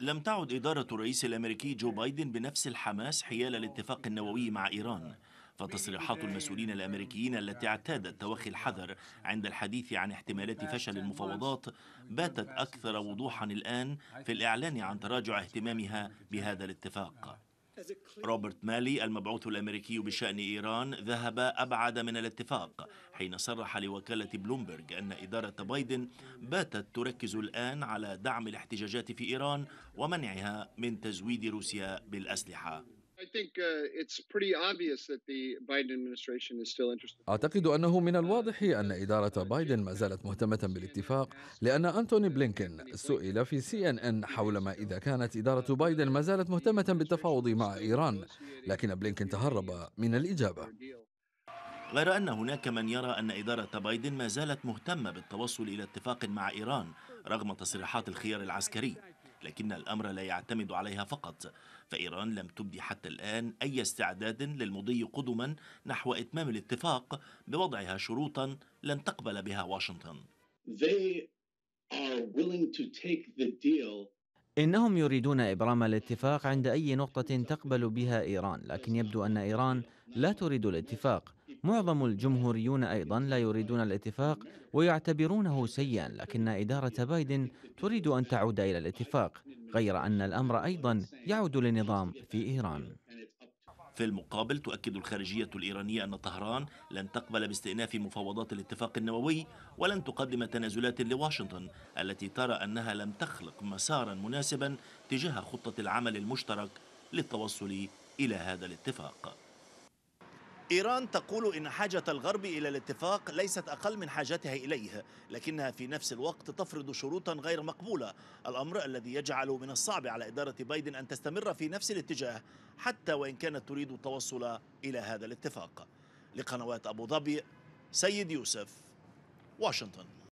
لم تعد إدارة الرئيس الأمريكي جو بايدن بنفس الحماس حيال الاتفاق النووي مع إيران فتصريحات المسؤولين الامريكيين التي اعتادت توخي الحذر عند الحديث عن احتمالات فشل المفاوضات باتت اكثر وضوحا الان في الاعلان عن تراجع اهتمامها بهذا الاتفاق روبرت مالي المبعوث الأمريكي بشأن إيران ذهب أبعد من الاتفاق حين صرح لوكالة بلومبرج أن إدارة بايدن باتت تركز الآن على دعم الاحتجاجات في إيران ومنعها من تزويد روسيا بالأسلحة think uh, it's pretty obvious that the administration is still interested. أعتقد أنه من uh, الواضح أن إدارة بايدن uh, ما زالت مهتمة بالاتفاق لأن أنتوني بلينكن سئل في سي إن إن حول ما إذا كانت إدارة بايدن ما زالت مهتمة بالتفاوض مع إيران لكن بلينكن تهرب من الإجابة غير أن هناك من يرى أن إدارة بايدن ما زالت مهتمة بالتوصل إلى اتفاق مع إيران رغم تصريحات الخيار العسكري لكن الأمر لا يعتمد عليها فقط فإيران لم تبدي حتى الآن أي استعداد للمضي قدما نحو إتمام الاتفاق بوضعها شروطا لن تقبل بها واشنطن إنهم يريدون إبرام الاتفاق عند أي نقطة تقبل بها إيران لكن يبدو أن إيران لا تريد الاتفاق معظم الجمهوريون أيضا لا يريدون الاتفاق ويعتبرونه سيئا لكن إدارة بايدن تريد أن تعود إلى الاتفاق غير أن الأمر أيضا يعود لنظام في إيران في المقابل تؤكد الخارجية الإيرانية أن طهران لن تقبل باستئناف مفاوضات الاتفاق النووي ولن تقدم تنازلات لواشنطن التي ترى أنها لم تخلق مسارا مناسبا تجاه خطة العمل المشترك للتوصل إلى هذا الاتفاق إيران تقول إن حاجة الغرب إلى الاتفاق ليست أقل من حاجتها إليه لكنها في نفس الوقت تفرض شروطا غير مقبولة الأمر الذي يجعل من الصعب على إدارة بايدن أن تستمر في نفس الاتجاه حتى وإن كانت تريد التوصل إلى هذا الاتفاق لقنوات أبو ظبي سيد يوسف واشنطن